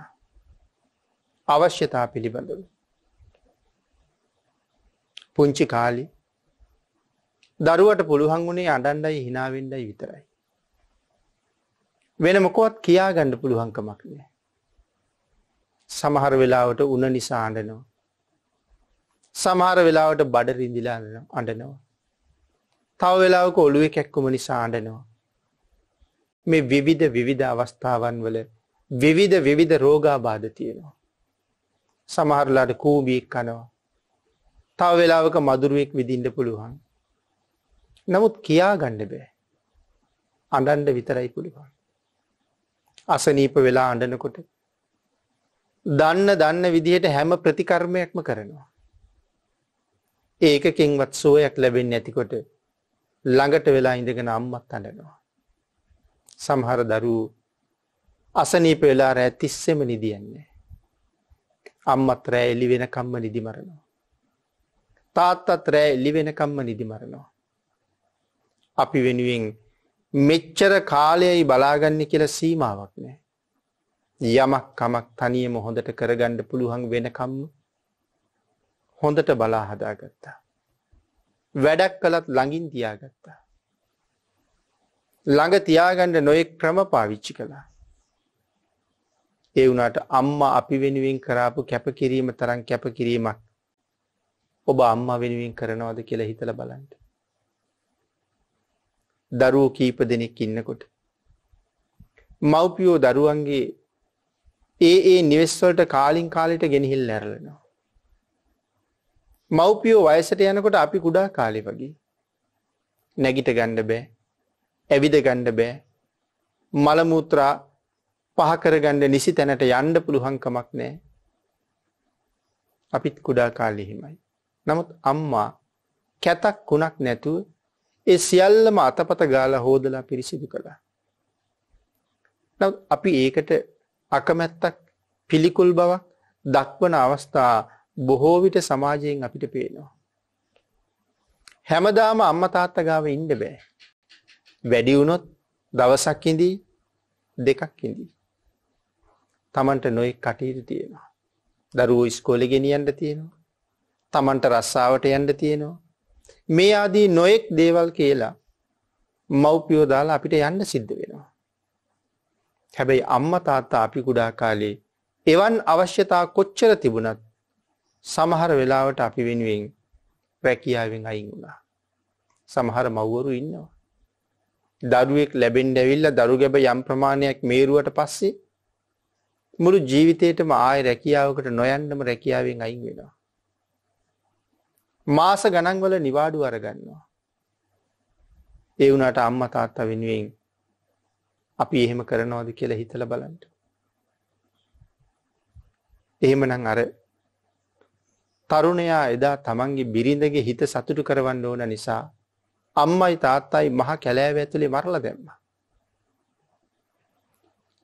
අවශ්‍යතා පිළිබඳව පුංචි කාලි දරුවට පුළුවන් වුණේ අඩන්ඩයි හිනාවෙන්ඩයි විතරයි. වෙන මොකොත් කියාගණ්ඩ පුළුවන්කමක් නෑ. සමහර වෙලාවට උන නිසා අඩනවා. සමහර වෙලාවට බඩ රිදිලාන්න අඩනවා. තව වෙලාවක ඔළුව කැක්කුම නිසා අඩනවා. මේ විවිධ විවිධ අවස්ථාවන් වල විවිධ විවිධ රෝගාබාධ තියෙනවා. සමහරලාට කූබීක් කනවා. තව වෙලාවක මදුරුවෙක් විදින්න පුළුවන්. නමුත් කියා ගණ්ඩ බෑ. අඩන්ඩ විතරයි පුළුවන්. අසනීප වෙලා අඩනකොට දන්න දන්න විදිහට හැම ප්‍රතිකර්මයක්ම කරනවා. ඒකකින්වත් සුවයක් ලැබෙන් ඇතිකොට ළඟට වෙලා ඉඳගෙන අම්මත් අඩනවා. සමහර දරූ අසනීප වෙලා රෑ තිස්සෙම නිදියන්නේ. අම්මත් රෑ එලි වෙන කම්ම නිදිමරනවා. තාත්තත් රෑ එල්ලි වෙනකම්ම නිදිමරනවා. අපි වෙනුවෙන් මෙච්චර කාලයයි බලාගන්න කියලා සීමාවක් නෑ. යමක් කමක් තනියම හොඳට කරගණ්ඩ පුළුවන් වෙනකම් හොඳට බලා හදාගත්තා. වැඩක් කළත් ළඟින් තියාගත්තා. ළඟ තියාගණ්ඩ නොයෙක් ක්‍රම පාවිච්චි කළා. ඒ වුණට අම්ම අපි වෙනුවෙන් කරාපු කැපකිරීම තරම් කැපකිරීමක් ඔබ අම්මා වෙනුවෙන් කරනවද කියලා හිතලා බලන්න. දරුවෝ කීප දෙනෙක් ඉන්නකොට මව්පියෝ දරුවන්ගේ ඒ ඒ නිවෙස් වලට කාලින් කාලෙට ගෙනහිල් නැරලනවා. මව්පියෝ වයසට යනකොට අපි කුඩා කාලේ වගේ නැගිට ගන්න බෑ. ඇවිද ගන්න බෑ. මල මුත්‍රා පහ කරගන්න නිසි තැනට යන්න පුළුවන්කමක් නැහැ. අපිත් කුඩා කාලේ හිමයි. නමුත් අම්මා කැතක් කුණක් නැතුව ඒ සියල්ලම අතපත ගාලා හොදලා පිරිසිදු කළා. නමුත් අපි ඒකට අකමැත්තක් පිළිකුල් බවක් දක්වන අවස්ථා බොහෝ විට සමාජයෙන් අපිට පේනවා. හැමදාම අම්මා තාත්තා ගාව ඉන්න බෑ. වැඩි වුණොත් දවසක් ඉඳී දෙකක් ඉඳී. Tamanට නොයෙක් කටයුතු තියෙනවා. දරුවෝ ඉස්කෝලේ ගෙනියන්න තියෙනවා. තමන්ට රස්සාාවට යන්න තියෙනවා. මේ ආදී නොයෙක් දේවල් කියලා මව්පියෝ දාලා අපිට යන්න සිද්ධ වෙනවා. හැබැයි අම්ම තාත්තා අපි කුඩා කාලේ එවන් අවශ්‍යතා කොච්චර තිබුණත් සමහර වෙලාවට අපි වෙනුවෙන් රැකියාවෙන් අයින් වුණා. සමහර මව්වරු ඉන්නවා. දරුවෙක් ලැබෙන් ඇවිල්ල දරු ගැබ යම් ප්‍රමාණයක් මේරුවට පස්සේ මුළු ජීවිතයටම ආය රැකියාවකට නොයන්නම රැකියාවෙන් අයින් වෙනවා. මාස ගණන්වල නිවාඩු අරගන්නවා. ඒ වුණට අම්ම තාත්ත වෙනුවෙන් අපි එහෙම කරනවාද කියලා හිතල බලන්ට. එහෙමනං අර තරුණයා එදා තමන්ගේ බිරිඳගේ හිත සතුටු කරවන්න ඕන නිසා අම්මයි තාත්තයි මහ කැලෑව ඇතුළේ මරල දැම්ම.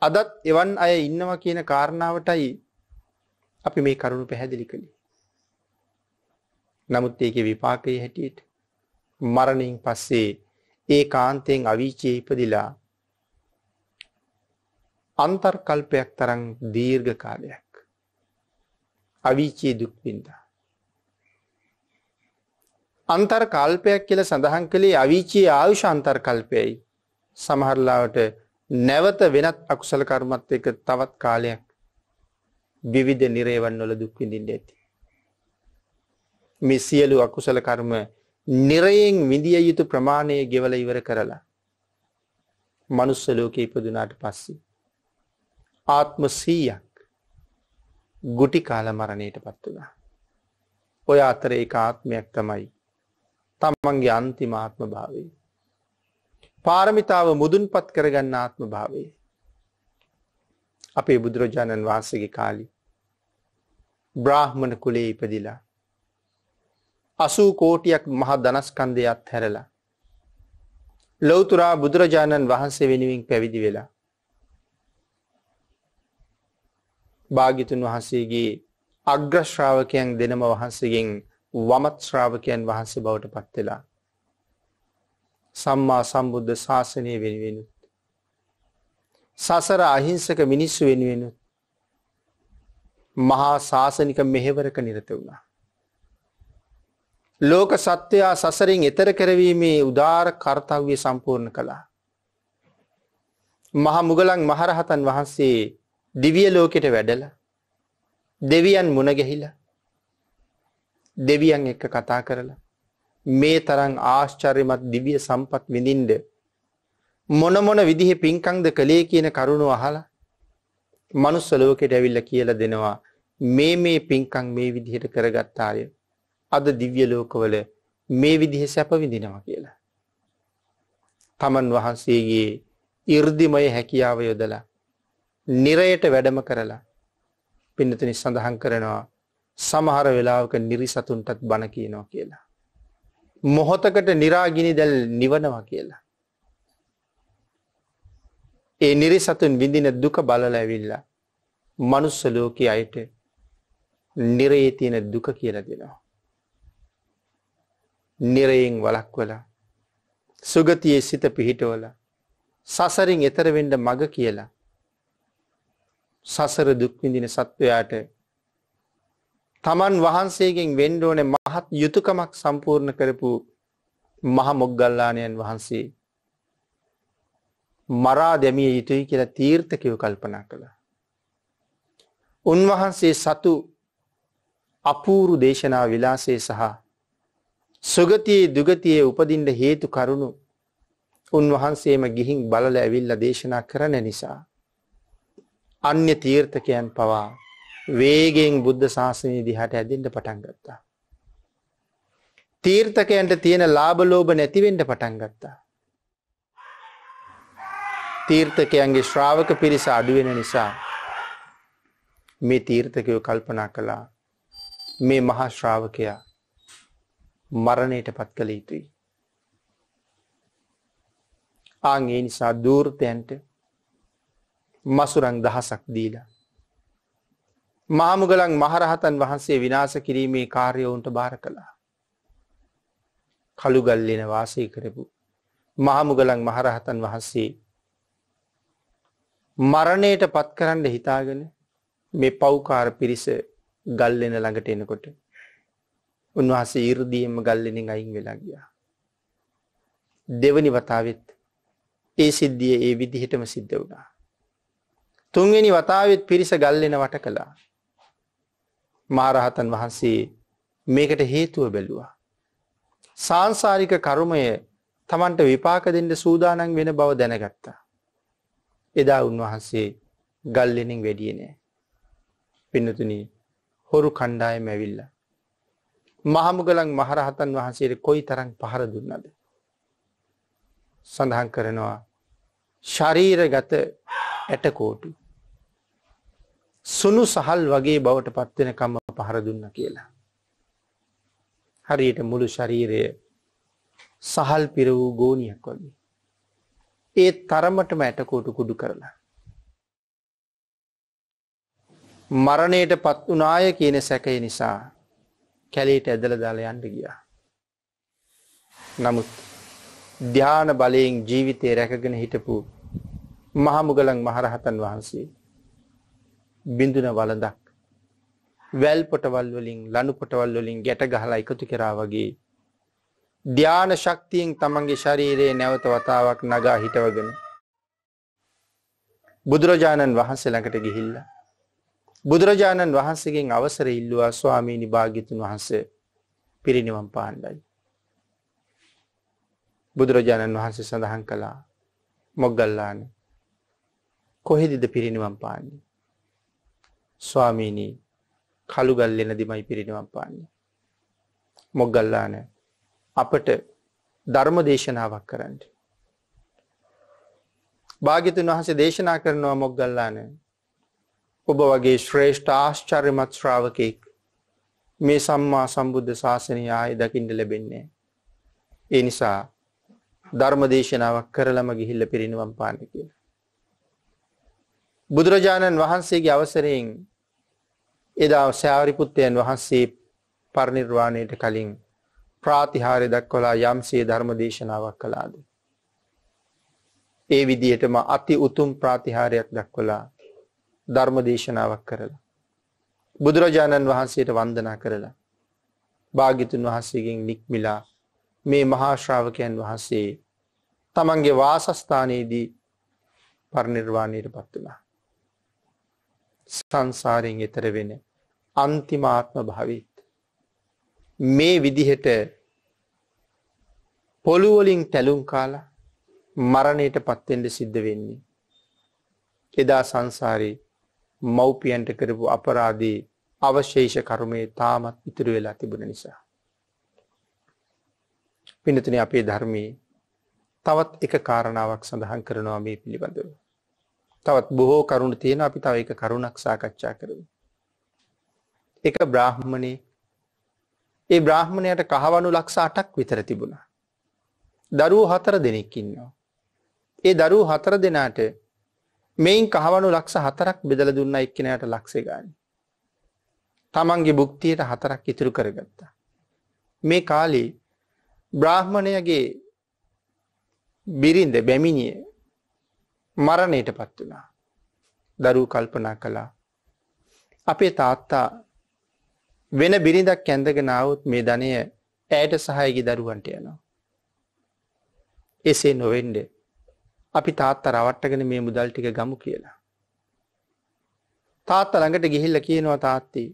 අදත් එවන් අය ඉන්නවා කියන කාරණාවටයි අපි මේ කරුණු පැහැදිලි කළේ. නමුත් ඒකේ විපාකයේ හැටියට මරණින් පස්සේ ඒ කාන්තයෙන් අවීචයේ ඉපදිලා අන්තර්කල්පයක් තරම් දීර්ඝ කාලයක් අවීචයේ දුක් විඳා අන්තර්කල්පයක් කියලා සඳහන් කළේ අවීචයේ ආයුෂ අන්තර්කල්පයයි සමහරලාවට නැවත වෙනත් අකුසල කර්මත් එක තවත් කාලයක් විවිධ නිරේවන් වල දුක් විඳින්න ඇති මේ සියලු අකුසල කර්ම නිරයෙන් විඳිය යුතු ප්‍රමාණය ගෙවල ඉවර කරලා මනුස්ස ලෝකේ ඉපදුනාට පස්සේ ආත්ම 100ක් ගුටි කාල මරණයටපත් වුණා. ඔය අතර ඒක ආත්මයක් තමයි තමන්ගේ අන්තිම ආත්ම භාවය. පාරමිතාව මුදුන්පත් කරගන්න ආත්ම භාවය. අපේ බුදුරජාණන් වහන්සේගේ කාලි බ්‍රාහ්මණ කුලේ ඉපදිලා 80 කෝටියක් මහා ධනස්කන්ධය අත්හැරලා ලෞතුරා බුදුරජාණන් වහන්සේ වෙනුවෙන් පැවිදි වෙලා භාග්‍යතුන් වහන්සේගේ අග්‍ර ශ්‍රාවකයන් දෙනම වහන්සේගෙන් වමත් ශ්‍රාවකයන් වහන්සේ බවට පත් වෙලා සම්මා සම්බුද්ධ ශාසනය වෙනුවෙනුත් සසර අහිංසක මිනිස්සු වෙනුවෙනුත් මහා ශාසනික මෙහෙවරක නිරත වුණා ලෝක සත්වයා සසරින් එතර කරවීමේ උදාර කර්තව්‍ය සම්පූර්ණ කළා. මහා මුගලන් මහරහතන් වහන්සේ දිවිය ලෝකෙට වැඩලා දෙවියන් මුණ ගැහිලා දෙවියන් එක්ක කතා කරලා මේ තරම් ආශ්චර්යමත් දිව්‍ය සම්පත් විඳින්න මොන මොන විදිහේ පින්කම්ද කළේ කියන කරුණු අහලා මනුස්ස ලෝකෙට ඇවිල්ලා කියලා දෙනවා මේ මේ පින්කම් මේ විදිහට කරගත්තාය අද දිව්‍ය ලෝකවල මේ විදිහ සැප විඳිනවා කියලා. තමන් වහන්සේගේ 이르දිමය හැකියාව යොදලා නිරයට වැඩම කරලා පින්නතුනි සඳහන් කරනවා සමහර වෙලාවක නිරිසතුන්ටත් බණ කියනවා කියලා. මොහොතකට निराගිනි දැල් නිවනවා කියලා. ඒ නිරිසතුන් විඳින දුක බලලා ඇවිල්ලා මනුස්ස ලෝකයේ අයට නිරේ තියෙන දුක කියලා දෙනවා. නිරයෙන් වලක්වලා සුගතියේ සිත පිහිටවල සසරින් එතර වෙන්න මග කියලා සසර දුක් විඳින සත්වයාට තමන් වහන්සේගෙන් වෙන්න ඕනේ මහත් යුතුයකමක් සම්පූර්ණ කරපු මහ මොග්ගල්ලාණන් වහන්සේ මරා දැමිය යුතුයි කියලා තීර්ථකයෝ කල්පනා කළා. උන්වහන්සේ සතු අපූරු දේශනා විලාසයේ සහ සුගතියේ දුගතියේ උපදින්න හේතු කරුණු උන්වහන්සේම ගිහින් බලලා ඇවිල්ලා දේශනා කරන නිසා අන්‍ය තීර්ථකයන් පවා වේගෙන් බුද්ධ ශාසනය දිහාට ඇදෙන්න පටන් ගත්තා. තීර්ථකයන්ට තියෙන ලාභ ලෝභ නැතිවෙන්න පටන් ගත්තා. තීර්ථකයන්ගේ ශ්‍රාවක පිරිස අඩුවෙන නිසා මේ තීර්ථකයෝ කල්පනා කළා මේ මහා ශ්‍රාවකයා මරණයටපත් කළ යුතුයි. ආන් ඒ නිසා දූර්තයන්ට මසුරන් දහසක් දීලා මාමුගලන් මහරහතන් වහන්සේ විනාශ කිරීමේ කාර්ය වුන්ට බාර කළා. කළුගල්ලෙන වාසය කරපු මාමුගලන් මහරහතන් වහන්සේ මරණයට පත් කරන්න හිතාගෙන මේ පෞකාර පිරිස ගල්ලෙන ළඟට එනකොට උන්වහන්සේ 이르දීම ගල්ලෙනින් අයින් වෙලා ගියා. දෙවනි වතාවෙත් ඒ සිද්ධිය ඒ විදිහටම සිද්ධ වුණා. තුන්වෙනි වතාවෙත් පිරිස ගල්ලෙන වට කළා. මහරහතන් වහන්සේ මේකට හේතුව බැලුවා. සාංසාරික කර්මය Tamanට විපාක දෙන්න සූදානම් වෙන බව දැනගත්තා. එදා උන්වහන්සේ ගල්ලෙනින් වැඩියේ නෑ. පින්නතුනි හොරු කණ්ඩායම ඇවිල්ලා මහමුගලන් මහරහතන් වහන්සේට කොයි තරන් පහර දුන්නද. සඳහන් කරනවා ශරීරගත ඇටකෝටු. සුනු සහල් වගේ බවට පත්වෙනකම්ම පහර දුන්න කියලා. හරියට මුළු ශරීරය සහල් පිර වූ ගෝනියක් වගේ. ඒ තරමටම ඇටකෝටු කුඩු කරලා. මරණයට පත් වනාය කියන සැකය නිසා කැලේට ඇදලා දාලා යන්න ගියා. නමුත් ධාන බලයෙන් ජීවිතේ රැකගෙන හිටපු මහා මුගලන් මහරහතන් වහන්සේ බිඳුන වළඳක් වැල් පොටවල් වලින් ලනු පොටවල් වලින් ගැට ගහලා එකතු කරා වගේ ධාන ශක්තියෙන් තමන්ගේ ශරීරයේ නැවත වතාවක් නගා හිටවගෙන බුදුරජාණන් වහන්සේ ළඟට ගිහිල්ලා බුදුරජාණන් වහන්සේගෙන් අවසර ඉල්ලුවා ස්වාමීනි භාග්‍යතුන් වහන්සේ පිරිනිවන් පාණ්ඩයි. බුදුරජාණන් වහන්සේ සඳහන් කළා මොග්ගල්ලාන කොහෙදිද පිරිනිවන් පාන්නේ. ස්වාමීනී කළුගල්ලෙන දිමයි පිරිනිවන් පාන්නේ. මොග්ගල්ලාන අපට ධර්ම දේශනාවක් කරන්න. භාගිතුන් වහස දේශනා කරනවා මොග්ගල්ලාන ඔබ වගේ ශ්‍රේෂ්ඨ ආශ්චර්යමත් ශ්‍රාවකයෙක් මේ සම්මා සම්බුද්ධ ශාසනය ආයේ දකින්න ලැබෙන්නේ. ඒ නිසා ධර්ම දේශනාවක් කරලම ගිහිල්ල පිරිනිවන් පාන්න කියලා. බුදුරජාණන් වහන්සේගේ අවසරයෙන් එදා සාරිපුත්තයන් වහන්සේ පරිනිර්වාණයට කලින් ප්‍රාතිහාර්ය දක්වලා යම්සේ ධර්ම දේශනාවක් කළාද. ඒ විදිහටම අති උතුම් ප්‍රාතිහාරයක් දක්වලා ධර්ම දේශනාවක් කරලා. බුදුරජාණන් වහන්සේට වන්දනා කරලා. භාගිතුන් වහන්සේගෙන් නික්මිලා මේ මහාශ්‍රාවකයන් වහන්සේ තමන්ගේ වාසස්ථානයේදී පරිනිර්වාණයට පත් වුණා. සංසාරයෙන් එතර වෙන අන්තිමාත්ම භවිත් මේ විදිහට පොළුවලින් තැලුම් කාලා මරණයට පත්වෙන්ට සිද්ධ වෙන්නේ. එදා සංසාරයේ මව්පියන්ට කරපු අපරාධේ අවශේෂ කර්මයේ තාමත් ඉතුරු වෙලා තිබුණ නිසා. පින්නතුනේ අපේ ධර්මයේ තවත් එක කාරණාවක් සඳහන් කරනවා මේ පිළිබඳව. තවත් බොහෝ කරුණු තියෙන අපි තව එක කරුණක් සාකච්ඡා කරමු. එක බ්‍රාහ්මණේ ඒ බ්‍රාහ්මණයට කහවණු ලක්ෂ 8ක් විතර තිබුණා. දරුවෝ හතර දෙනෙක් ඉන්නවා. ඒ දරුවෝ හතර දෙනාට මෙයින් කහවනු ලක්ෂ හතරක් බෙදල දුන්න එක්කෙනයට ලක්ෂේ ගාන. තමන්ගේ බුක්තියට හතරක් ඉතුරු කරගත්තා. මේ කාලී බ්‍රාහ්මණයගේ බිරින්ද බැමිණිය මරණයට පත් වනා දරූ කල්පනා කළා. අපේ තාත්තා වෙන බිරිඳක් ඇඳගෙනාවත් මේ ධනය ඇයට සහයගි දරුවන්ට යනවා. එසේ නොවෙන්ඩේ අපි තාත්තා රවට්ටගෙන මේ මුදල් ටික ගමු කියලා. තාත්තා ළඟට ගිහිල්ල කියනවා තාත්තේ.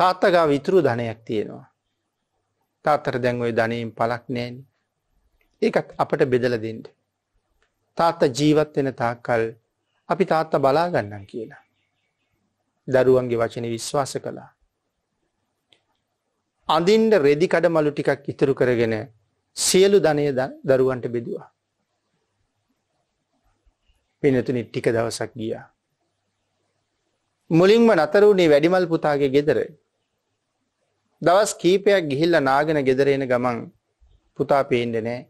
තාත්තගා විතුරු ධනයක් තියෙනවා. තාත්තර දැන්වය ධනයෙන් පලක් නෑන. ඒකත් අපට බෙදල දෙන්ට. තාත්ත ජීවත් වෙන තාකල් අපි තාත්ත බලාගන්නම් කියලා. දරුවන්ගේ වචන විශ්වාස කළා. අඳින්ට රෙදිකඩ මලු ටිකක් ඉතුරු කරගෙන සියලු ධනය දරුවන්ට බෙදවා. පිනතුනි ටික දවසක් ගියා. මුලින්ම නතර වුණේ වැඩිමල් පුතාගේ ගෙදර. දවස් කීපයක් ගිහිල්ලා නාගෙන ගෙදර එන ගමන් පුතා පේන්නේ නැහැ.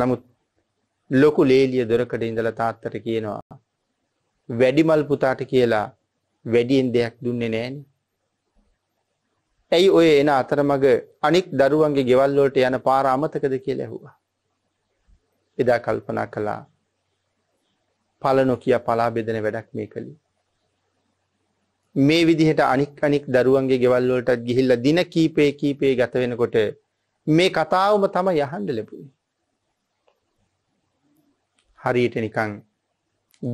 නමුත් ලොකු ලේලිය දොරකඩ ඉඳලා තාත්තට කියනවා වැඩිමල් පුතාට කියලා වැඩියෙන් දෙයක් දුන්නේ නැහනේ. ඇයි ඔය එන අතරමඟ අනික් දරුවන්ගේ ගෙවල් වලට යන පාර අමතකද කියලා ඇහුවා. එදා කල්පනා කළා පල නොකිය පලා බෙදෙන වැඩක් මේ කළේ. මේ විදිහට අනික් අනික් දරුවන්ගේ ගෙවල් වලටත් ගිහිල්ලා දින කීපේ කීපේ ගත වෙනකොට මේ කතාවම තමයි අහන්න ලැබුණේ. හරියට නිකන්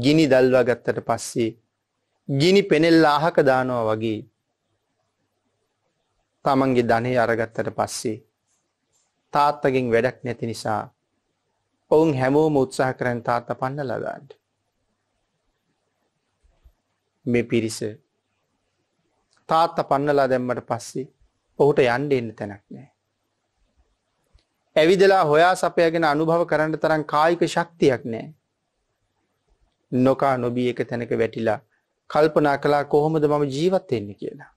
ගිනි දල්වා ගත්තට පස්සේ ගිනි පෙනෙල්ලා අහක දානවා වගේ තමන්ගේ ධනෙ අරගත්තට පස්සේ තාත්තගෙන් වැඩක් නැති නිසා ඔවුන් හැමෝම උත්සාහ කරන් තාත්තා පන්නලා ගන්නට. මේ පිරිස තාත්ත පන්නලා දැම්මට පස්සේ ඔහුට යන්ඩ එන්න තැනක් නෑ. ඇවිදලා හොයා සපයගෙන අනුභව කරන්න තරම් කායික ශක්තියක් නෑ. නොකා නොබී එක තැනක වැටිලා කල්පනා කලා කොහොමද මම ජීවත්වෙන්න කියලා.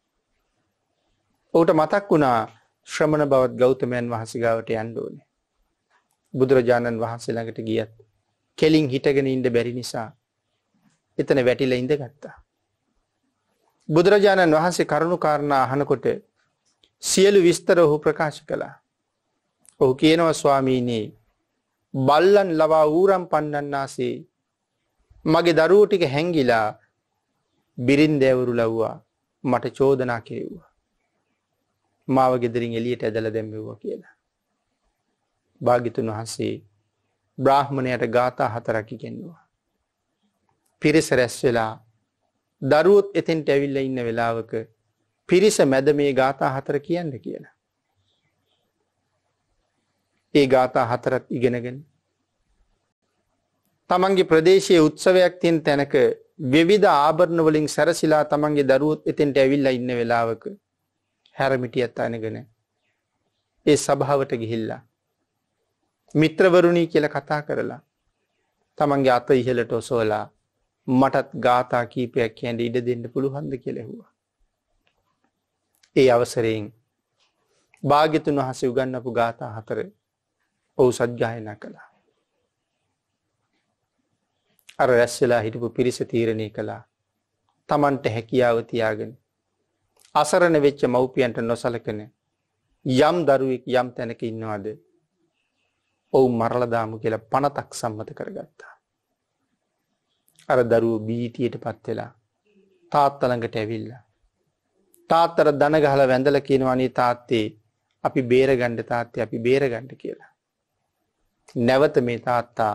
ඔහුට මතක් වුණා ශ්‍රමණ බවත් ගෞතමයන් වහසගාවට යන්ඩෝනේ. බුදුරජාණන් වහන්සේ ළඟට ගියත් කෙලින් හිටගෙන ඉන්ඩ බැරි නිසා එතන වැටිල ඉඳ ගත්තා. බුදුරජාණන් වහන්සේ කරුණු කාරණා අහනකොට සියලු විස්තර ඔහු ප්‍රකාශ කළා. ඔහු කියනවා ස්වාමීනයේ බල්ලන් ලවා ඌරම් පන්නන්නාසේ මගේ දරුවෝ ටික හැංගිලා බිරින් දැවුරු ලව්වා මට චෝදනා කෙරෙව්වා. මාව ගෙදරින් එළියට ඇදලා දැම්මෙව්වා කියලා. භාග්‍යතුන් වහන්සේ බ්‍රාහ්මණයට ගාථා හතරක් ඉගෙනුවා. පිරිස රැස් වෙලා දරුවොත් එතෙන්ට ඇවිල්ල ඉන්න වෙලාවක පිරිස මැද මේ ගාථා හතර කියන්න කියන. ඒ ගාථා හතරත් ඉගෙනගෙන. තමන්ගේ ප්‍රදේශයේ උත්සවයක් තියෙන් තැනක විවිධ ආභරණවලින් සැරසිලා තමන්ගේ දරුවොත් එතෙන්ට ඇවිල්ල ඉන්න වෙලාවක හැරමිටියත් අනගෙන ඒ සභාවට ගිහිල්ලා. මිත්‍රවරුණී කියල කතා කරලා තමන්ගේ අත ඉහලට ඔසෝලා මටත් ගාථා කීපයක් කියන්න ඉඩ දෙන්න පුළුහන්ද කෙලෙහුවා. ඒ අවසරයෙන් භාගිතුන් වහස උගන්නපු ගාථා හතර ඔවු සද්ගායන කළා. අර රැස්සලා හිටපු පිරිස තීරණය කළා තමන්ට හැකියාව තියාගෙන අසරණ වෙච්ච මව්පියන්ට නොසලකන යම් දරුවෙක් යම් තැනක ඉන්නවාද ඔවු මරලදාමු කියලා පණතක් සම්මත කරගත්තා. අර දරුවෝ බීතියටපත් වෙලා තාත්තා ළඟට ඇවිල්ලා තාත්තර දන ගහලා වැඳලා කියනවා අනේ තාත්තේ අපි බේරගන්න තාත්තේ අපි බේරගන්න කියලා නැවත මේ තාත්තා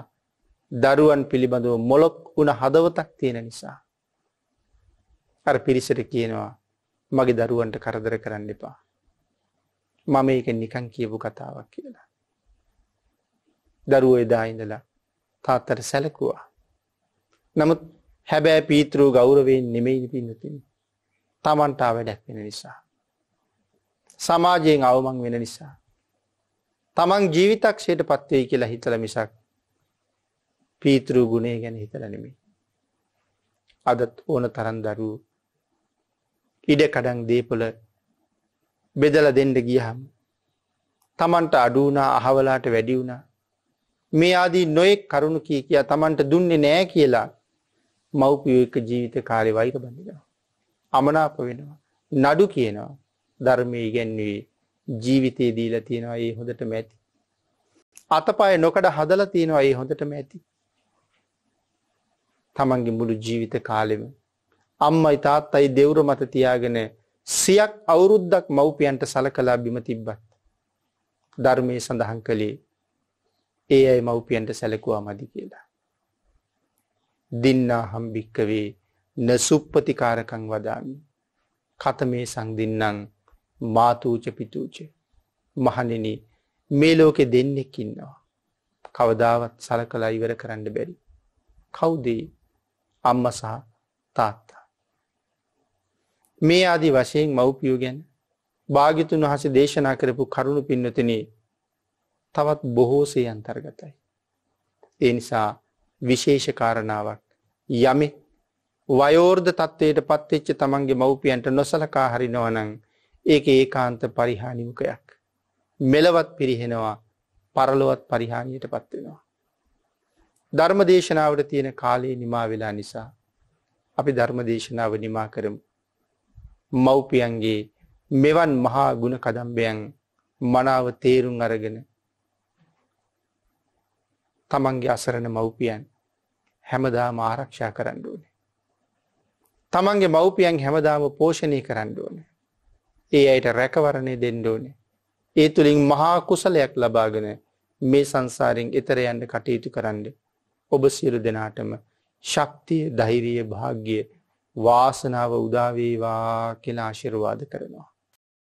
දරුවන් පිළිබඳව මොලොක් වුණ හදවතක් තියෙන නිසා අර පිරිසට කියනවා මගේ දරුවන්ට කරදර කරන්න එපා මම ඒක නිකන් කියපු කතාවක් කියලා දරුවෝ එදා ඉඳලා තාත්තට සැලකුවා නමුත් හැබැයි පීතෘ ගෞරවයෙන් නෙමෙයි පින්නතින්. තමන්ටා වැඩක් වෙන නිසා. සමාජයෙන් අවමං වෙන නිසා. තමන් ජීවිතක්ෂයට පත්වෙයි කියලා හිතල මිසක් පීතෘ ගුණේ ගැන හිතල නෙමේ. අදත් ඕන තරන් දරූ ඉඩකඩන් දේපොල බෙදල දෙන්ඩ ගියහම්. තමන්ට අඩුවනා අහවලාට වැඩි වුණා. මේ ආදී නොයෙක් කරුණු කිය කියා තමන්ට දුන්නේ නෑ කියලා මව්පියෝ එක්ක ජීවිත කාලේ වෛර බඳිනවා. අමනාප වෙනවා. නඩු කියනවා. ධර්මයේ ඉගැන්වුවේ ජීවිතේ දීලා තියෙනවා ඒ හොඳටම ඇති. අතපය නොකඩ හදලා තියෙනවා ඒ හොඳටම ඇති. තමන්ගේ මුළු ජීවිත කාලෙම අම්මයි තාත්තයි දෙවුර මත තියාගෙන සියක් අවුරුද්දක් මව්පියන්ට සලකලා බිම තිබ්බත් ධර්මයේ සඳහන් කළේ ඒ අය මව්පියන්ට සැලකුවා මදි කියලා. දින්නා හම්බික්කවේ නසුප්පතිකාරකං වදාමි. කතමේ සංදින්නම් මාතූච පිතූච. මහනෙන මේ ලෝකෙ දෙන්නෙක් ඉන්නවා. කවදාවත් සලකලා ඉවර කරන්න බැරි. කවුදේ අම්ම සහ තාත්තා. මේ ආදි වශයෙන් මව්පියෝ ගැන භාගිතුන් වහස දේශනා කරපු කරුණු පින්නතිනේ තවත් බොහෝසේ අන්තර්ගතයි. ඒ නිසා විශේෂ කාරණාවක්. යමි වයෝර්ධ තත්ත්වයට පත්වෙච්ච තමන්ගේ මව්පියන්ට නොසලකා හරිනවනං ඒක ඒ කාන්ත පරිහානිමුකයක්. මෙලවත් පිරිහෙනවා පරලොවත් පරිහානියට පත්වෙනවා. ධර්ම දේශනාවට තියෙන කාලයේ නිමා වෙලා නිසා අපි ධර්ම දේශනාව නිමා කරමු. මව්පියන්ගේ මෙවන් මහා ගුණ කදම්බයන් මනාව තේරුම් අරගෙන තමන්ගේ අසරණ මව්පියන් හැමදාම ආරක්ෂා කරන්න ඕනේ. තමන්ගේ මව්පියන් හැමදාම පෝෂණය කරන්න ඕනේ. ඒ අයට රැකවරණය දෙන්න ඕනේ. ඒ තුළින් මහා කුසලයක් ලබාගෙන මේ සංසාරෙන් එතර යන්න කටයුතු කරන්න. ඔබ සියලු දෙනාටම ශක්තිය ධෛරිය භාග්‍ය වාසනාව උදාවේවා කියලා ආශිර්වාද කරනවා.